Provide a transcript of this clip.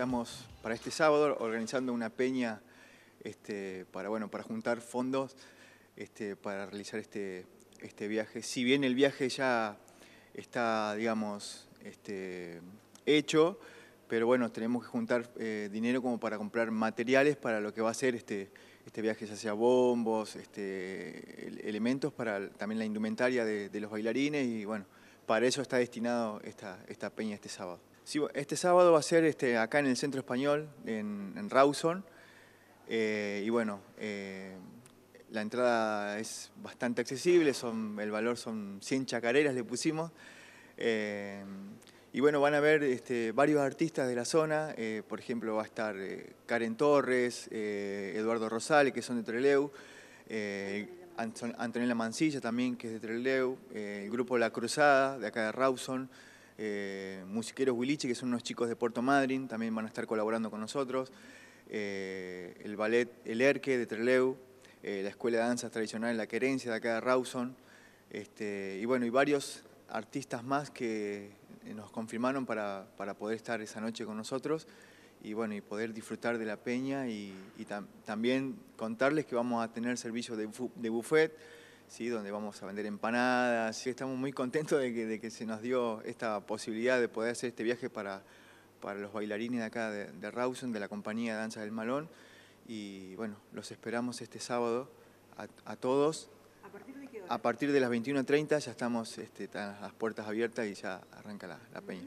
estamos para este sábado organizando una peña este, para, bueno, para juntar fondos este, para realizar este, este viaje. Si bien el viaje ya está, digamos, este, hecho, pero bueno, tenemos que juntar eh, dinero como para comprar materiales para lo que va a ser este, este viaje, ya sea bombos, elementos para también la indumentaria de, de los bailarines y bueno, para eso está destinado esta, esta peña este sábado este sábado va a ser este, acá en el Centro Español, en, Rawson. Eh, y bueno, eh, la entrada es bastante accesible, son, el valor son 100 chacareras le pusimos. Eh, y bueno, van a ver este, varios artistas de la zona, por ejemplo va a estar Karen Torres, Eduardo Rosales, que son de Treleu, Antonella Mancilla también, que es de Treleu, el grupo La Cruzada, de acá de Rawson, eh, musiqueros Wiliche, que son unos chicos de Puerto Madryn, también van a estar colaborando con nosotros, eh, el ballet El Erque de Treleu, eh, la Escuela de Danzas Tradicional La Querencia de acá de Rawson, este, y bueno, y varios artistas más que nos confirmaron para, poder estar esa noche con nosotros y bueno, y poder disfrutar de la peña y, también contarles que vamos a tener servicio de, de buffet, ¿sí? donde vamos a vender empanadas. Estamos muy contentos de que, se nos dio esta posibilidad de poder hacer este viaje para, para los bailarines de acá de, de Rawson, de la compañía Danza del Malón. Y bueno, los esperamos este sábado a, todos. ¿A partir de qué hora? A partir de las 21.30 ya estamos, están las puertas abiertas y ya arranca la peña.